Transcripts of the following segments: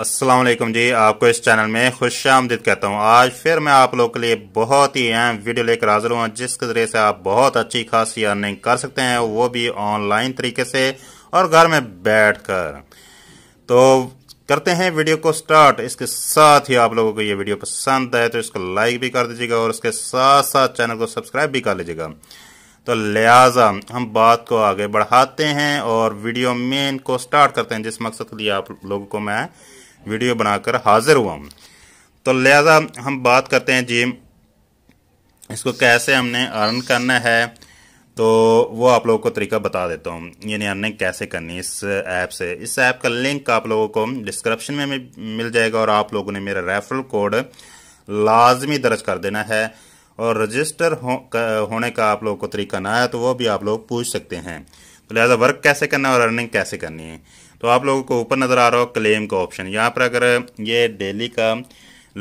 असलम जी आपको इस चैनल में खुश आमदीद कहता हूँ आज फिर मैं आप लोगों के लिए बहुत ही अहम वीडियो लेकर हाजिर हुआ जिसके ज़रिए से आप बहुत अच्छी खासी अर्निंग कर सकते हैं वो भी ऑनलाइन तरीके से और घर में बैठ कर तो करते हैं वीडियो को स्टार्ट इसके साथ ही आप लोगों को ये वीडियो पसंद आए तो इसको लाइक भी कर दीजिएगा और उसके साथ साथ चैनल को सब्सक्राइब भी कर लीजिएगा तो लिहाजा हम बात को आगे बढ़ाते हैं और वीडियो मेन को स्टार्ट करते हैं जिस मकसद के लिए आप लोगों को मैं वीडियो बनाकर हाजिर हुआ हूँ तो लिहाजा हम बात करते हैं जी इसको कैसे हमने अर्न करना है तो वो आप लोगों को तरीका बता देता हूँ यानी अर्निंग कैसे करनी इस ऐप से इस ऐप का लिंक आप लोगों को डिस्क्रिप्शन में मिल जाएगा और आप लोगों ने मेरा रेफरल कोड लाजमी दर्ज कर देना है और रजिस्टर हो, होने का आप लोगों को तरीका ना आया तो वो भी आप लोग पूछ सकते हैं तो लिहाजा वर्क कैसे करना है और अर्निंग कैसे करनी है तो आप लोगों को ऊपर नज़र आ रहा हो क्लेम का ऑप्शन यहाँ पर अगर ये डेली का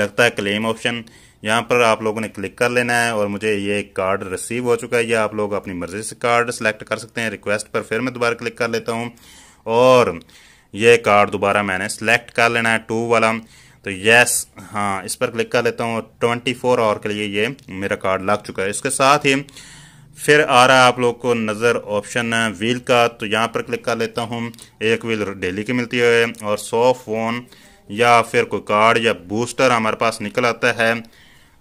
लगता है क्लेम ऑप्शन यहाँ पर आप लोगों ने क्लिक कर लेना है और मुझे ये कार्ड रिसीव हो चुका है ये आप लोग अपनी मर्ज़ी से कार्ड सेलेक्ट कर सकते हैं रिक्वेस्ट पर फिर मैं दोबारा क्लिक कर लेता हूँ और ये कार्ड दोबारा मैंने सेलेक्ट कर लेना है टू वाला तो यस हाँ इस पर क्लिक कर लेता हूँ ट्वेंटी फोर आवर के लिए ये मेरा कार्ड लग चुका है इसके साथ ही फिर आ रहा है आप लोग को नज़र ऑप्शन व्हील का तो यहाँ पर क्लिक कर लेता हूँ एक व्हील डेली की मिलती है और सौ फोन या फिर कोई कार्ड या बूस्टर हमारे पास निकल आता है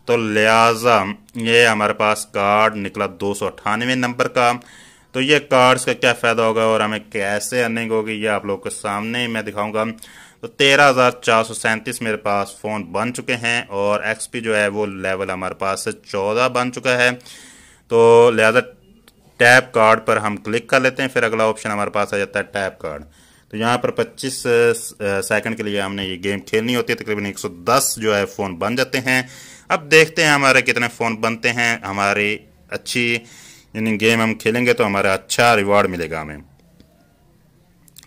तो लिहाजा ये हमारे पास कार्ड निकला दो नंबर का तो ये कार्ड्स का क्या फ़ायदा होगा और हमें कैसे अर्निंग होगी ये आप लोग के सामने ही मैं दिखाऊंगा तो तेरह हज़ार चार सौ सैंतीस मेरे पास फ़ोन बन चुके हैं और एक्सपी जो है वो लेवल हमारे पास चौदह बन चुका है तो लिहाजा टैप कार्ड पर हम क्लिक कर लेते हैं फिर अगला ऑप्शन हमारे पास आ जाता है टैप कार्ड तो यहाँ पर 25 सेकंड के लिए हमने ये गेम खेलनी होती है तकरीबन 110 जो है फ़ोन बन जाते हैं अब देखते हैं हमारे कितने फ़ोन बनते हैं हमारी अच्छी यानी गेम हम खेलेंगे तो हमारा अच्छा रिवॉर्ड मिलेगा हमें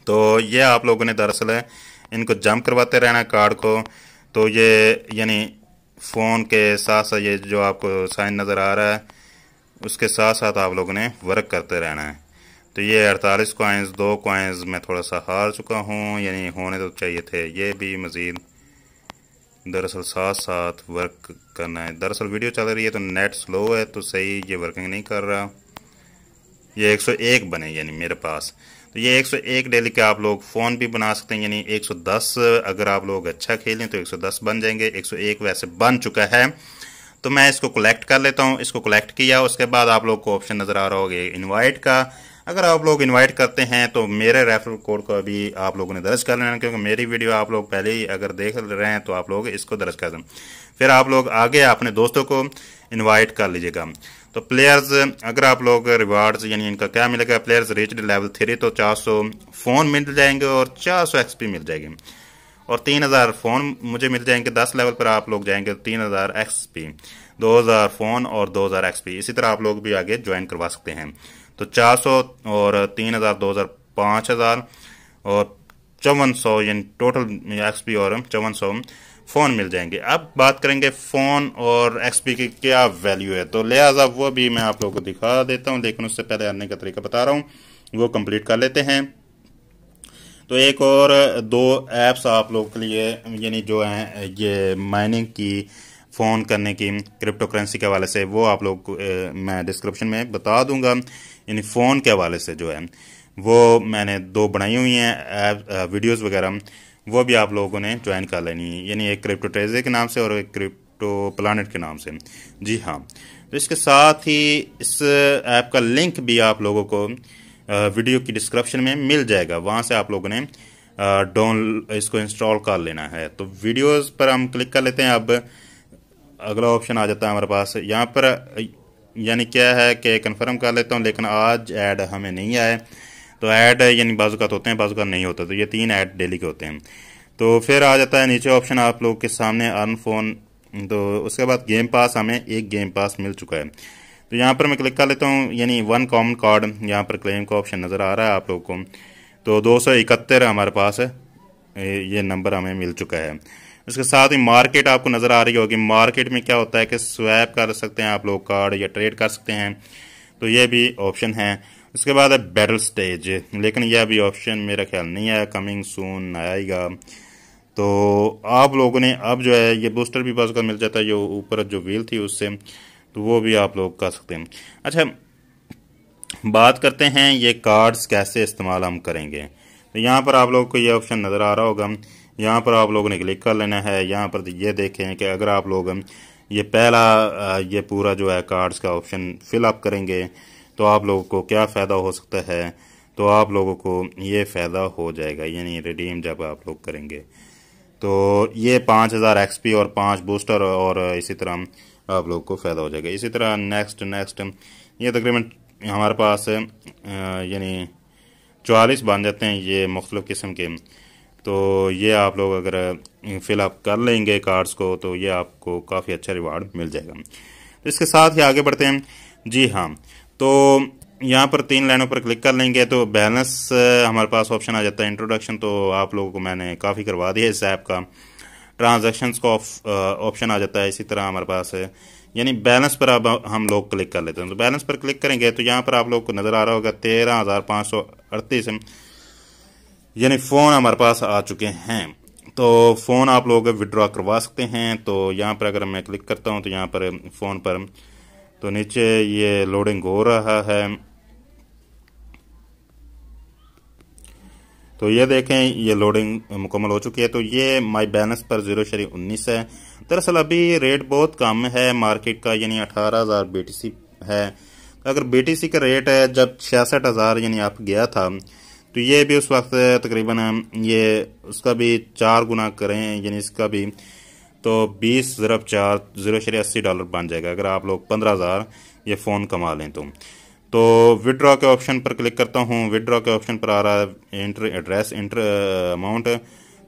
तो ये आप लोगों ने दरअसल है इनको जम करवाते रहना कार्ड को तो ये यानी फ़ोन के साथ साथ ये जो आपको साइन नज़र आ रहा है उसके साथ साथ आप लोगों ने वर्क करते रहना है तो ये अड़तालीस कॉइन्स दो कॉइन्स मैं थोड़ा सा हार चुका हूँ यानी होने तो चाहिए थे ये भी मज़ीद दरअसल साथ साथ वर्क करना है दरअसल वीडियो चल रही है तो नेट स्लो है तो सही ये वर्किंग नहीं कर रहा ये 101 बने यानी मेरे पास तो ये 101 डेली के आप लोग फ़ोन भी बना सकते हैं यानी 110 अगर आप लोग अच्छा खेलें तो 110 बन जाएंगे 101 वैसे बन चुका है तो मैं इसको कलेक्ट कर लेता हूँ इसको कलेक्ट किया उसके बाद आप लोग को ऑप्शन नज़र आ रहा होगा इन्वाइट का अगर आप लोग इनवाइट करते हैं तो मेरे रेफरल कोड को अभी आप लोगों ने दर्ज कर लेना क्योंकि मेरी वीडियो आप लोग पहले ही अगर देख रहे हैं तो आप लोग इसको दर्ज कर दें फिर आप लोग आगे अपने दोस्तों को इन्वाइट कर लीजिएगा तो प्लेयर्स अगर आप लोग रिवार्ड्स यानी इनका क्या मिलेगा प्लेयर्स रिचड लेवल थ्री तो 400 फ़ोन मिल जाएंगे और 400 एक्सपी मिल जाएगी और 3000 फ़ोन मुझे मिल जाएंगे 10 लेवल पर आप लोग जाएंगे 3000 एक्सपी 2000 फ़ोन और 2000 एक्सपी इसी तरह आप लोग भी आगे ज्वाइन करवा सकते हैं तो 400 और 3000 2000 5000 और चौवन सौ यानी टोटल एक्सपी और चौवन सौ फ़ोन मिल जाएंगे अब बात करेंगे फ़ोन और एक्सपी की क्या वैल्यू है तो लिहाजा वो भी मैं आप लोगों को दिखा देता हूँ लेकिन उससे पहले आने का तरीका बता रहा हूँ वो कंप्लीट कर लेते हैं तो एक और दो ऐप्स आप लोगों के लिए यानी जो हैं ये माइनिंग की फ़ोन करने की क्रिप्टो करेंसी के हवाले से वो आप लोग को मैं डिस्क्रिप्शन में बता दूंगा यानी फ़ोन के हवाले से जो है वो मैंने दो बनाई हुई हैं ऐप वीडियोस वगैरह वो भी आप लोगों ने ज्वाइन कर लेनी है यानी एक क्रिप्टो ट्रेजर के नाम से और एक क्रिप्टो प्लानट के नाम से जी हाँ तो इसके साथ ही इस ऐप uh, का लिंक भी आप लोगों को वीडियो uh, की डिस्क्रिप्शन में मिल जाएगा वहाँ से आप लोगों ने डाउन uh, इसको इंस्टॉल कर लेना है तो वीडियोस पर हम क्लिक कर लेते हैं अब अगला ऑप्शन आ जाता है हमारे पास यहाँ पर यानी क्या है कि कन्फर्म कर लेता हूँ लेकिन आज ऐड हमें नहीं आया तो ऐड यानी बाजू का होते हैं बाजू का नहीं होता तो ये तीन ऐड डेली के होते हैं तो फिर आ जाता है नीचे ऑप्शन आप लोग के सामने अर्न फोन तो उसके बाद गेम पास हमें एक गेम पास मिल चुका है तो यहाँ पर मैं क्लिक कर लेता हूँ यानी वन कॉमन कार्ड यहाँ पर क्लेम का ऑप्शन नज़र आ रहा है आप लोग को तो दो सौ इकहत्तर हमारे पास ये नंबर हमें मिल चुका है इसके साथ ही मार्केट आपको नज़र आ रही होगी मार्केट में क्या होता है कि स्वैप कर सकते हैं आप लोग कार्ड या ट्रेड कर सकते हैं तो ये भी ऑप्शन है इसके बाद है बैटल स्टेज लेकिन यह अभी ऑप्शन मेरा ख्याल नहीं आया कमिंग सून आएगा तो आप लोगों ने अब जो है ये बूस्टर भी बस का मिल जाता है जो ऊपर जो व्हील थी उससे तो वो भी आप लोग कर सकते हैं अच्छा बात करते हैं ये कार्ड्स कैसे इस्तेमाल हम करेंगे तो यहाँ पर आप लोग को ये ऑप्शन नज़र आ रहा होगा यहाँ पर आप लोगों ने क्लिक कर लेना है यहाँ पर ये देखें कि अगर आप लोग ये पहला ये पूरा जो है कार्ड्स का ऑप्शन फिलअप करेंगे तो आप लोगों को क्या फ़ायदा हो सकता है तो आप लोगों को ये फ़ायदा हो जाएगा यानी रिडीम जब आप लोग करेंगे तो ये पाँच हज़ार एक्स पी और पाँच बूस्टर और इसी तरह आप लोगों को फ़ायदा हो जाएगा इसी तरह नेक्स्ट नेक्स्ट ये तकरीबन हमारे पास यानी चवालीस बन जाते हैं ये मुख्तलिफ़ किस्म के तो ये आप लोग अगर फिलअप कर लेंगे कार्ड्स को तो ये आपको काफ़ी अच्छा रिवार्ड मिल जाएगा तो इसके साथ ही आगे बढ़ते हैं जी हाँ तो यहाँ पर तीन लाइनों पर क्लिक कर लेंगे तो बैलेंस हमारे पास ऑप्शन आ जाता है इंट्रोडक्शन तो आप लोगों को मैंने काफ़ी करवा दिया इस ऐप का ट्रांजेक्शन का ऑप्शन आ जाता है इसी तरह हमारे पास है यानी बैलेंस पर अब हम लोग क्लिक कर लेते हैं तो बैलेंस पर क्लिक करेंगे तो यहाँ पर आप लोग को नज़र आ रहा होगा तेरह हज़ार पाँच सौ अड़तीस यानी फ़ोन हमारे पास आ चुके हैं तो फ़ोन आप लोग विड्रॉ करवा सकते हैं तो यहाँ पर अगर मैं क्लिक करता हूँ तो यहाँ पर फ़ोन पर तो नीचे ये लोडिंग हो रहा है तो ये देखें ये लोडिंग मुकम्मल हो चुकी है तो ये माई बैलेंस पर जीरो शरी उन्नीस है दरअसल अभी रेट बहुत कम है मार्केट का यानी अठारह हज़ार बी टी सी है तो अगर बी टी सी का रेट है जब छियासठ हज़ार यानी आप गया था तो ये भी उस वक्त तकरीबन ये उसका भी चार गुना करें यानी इसका भी तो बीस ज़रब चार ज़ीरो शरी अस्सी डॉलर बन जाएगा अगर आप लोग पंद्रह हज़ार ये फ़ोन कमा लें तो तो विड्रॉ के ऑप्शन पर क्लिक करता हूँ विड्रॉ के ऑप्शन पर आ रहा है इंटर एड्रेस इंटर अमाउंट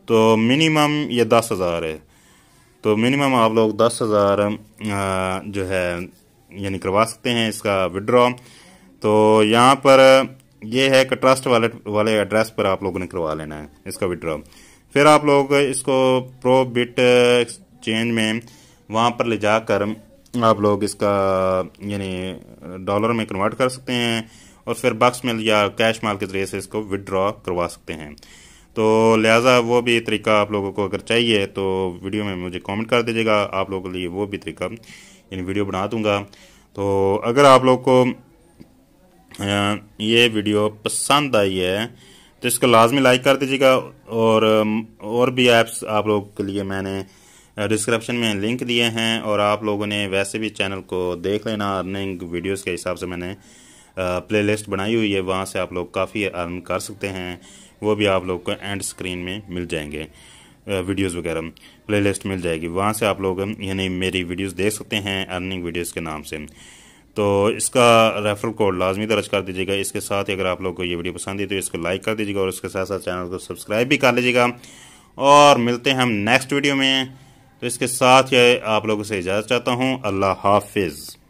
तो मिनिमम ये दस हज़ार है तो मिनिमम आप लोग दस हज़ार uh, जो है यानी करवा सकते हैं इसका विड्रॉ तो यहाँ पर uh, ये है कि ट्रस्ट वाले वाले एड्रेस पर आप लोगों ने करवा लेना है इसका विड्रॉ फिर आप लोग इसको प्रो बिट एक्सचेंज में वहाँ पर ले जाकर आप लोग इसका यानी डॉलर में कन्वर्ट कर सकते हैं और फिर बक्स में या कैश माल के ज़रिए से इसको विदड्रॉ करवा सकते हैं तो लिहाजा वो भी तरीका आप लोगों को अगर चाहिए तो वीडियो में मुझे कमेंट कर दीजिएगा आप लोगों के लिए वो भी तरीका यानी वीडियो बना दूंगा तो अगर आप लोग को ये वीडियो पसंद आई है तो इसको लाजमी लाइक कर दीजिएगा और और भी ऐप्स आप लोग के लिए मैंने डिस्क्रिप्शन में लिंक दिए हैं और आप लोगों ने वैसे भी चैनल को देख लेना अर्निंग वीडियोस के हिसाब से मैंने प्लेलिस्ट बनाई हुई है वहाँ से आप लोग काफ़ी अर्न कर सकते हैं वो भी आप लोग को एंड स्क्रीन में मिल जाएंगे वीडियोस वगैरह प्लेलिस्ट मिल जाएगी वहाँ से आप लोग यानी मेरी वीडियोज़ देख सकते हैं अर्निंग वीडियोज़ के नाम से तो इसका रेफरल कोड लाजमी दर्ज कर दीजिएगा इसके साथ ही अगर आप लोग को ये वीडियो पसंद है तो इसको लाइक कर दीजिएगा और उसके साथ साथ चैनल को सब्सक्राइब भी कर लीजिएगा और मिलते हैं हम नेक्स्ट वीडियो में तो इसके साथ यह आप लोगों से इजाज़त चाहता हूँ अल्लाह हाफिज़